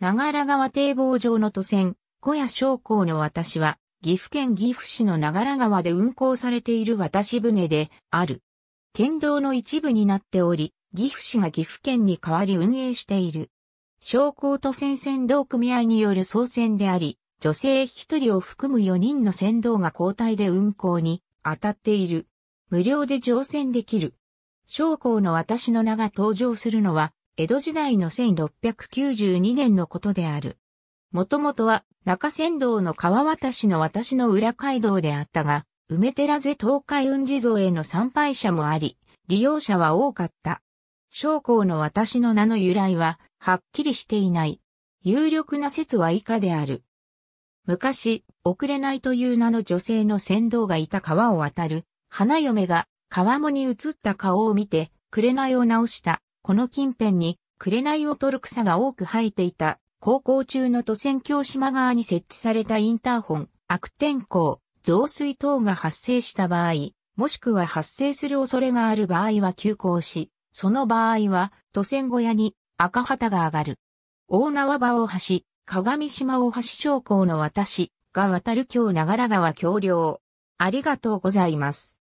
長良川堤防上の都線、小屋商工の私は、岐阜県岐阜市の長良川で運行されている渡し船である。県道の一部になっており、岐阜市が岐阜県に代わり運営している。商工と船船道組合による総選であり、女性一人を含む4人の船道が交代で運行に当たっている。無料で乗船できる。商工の私の名が登場するのは、江戸時代の1692年のことである。もともとは中山道の川渡しの私の裏街道であったが、梅寺瀬東海雲地像への参拝者もあり、利用者は多かった。将校の私の名の由来は、はっきりしていない。有力な説は以下である。昔、遅れないという名の女性の先導がいた川を渡る、花嫁が川面に映った顔を見て、紅を直したこの近辺に、紅を取る草が多く生えていた、高校中の都線橋島側に設置されたインターホン、悪天候、増水等が発生した場合、もしくは発生する恐れがある場合は休校し、その場合は、都線小屋に赤旗が上がる。大縄場大橋、鏡島大橋商工の私が渡る京長良川橋梁。ありがとうございます。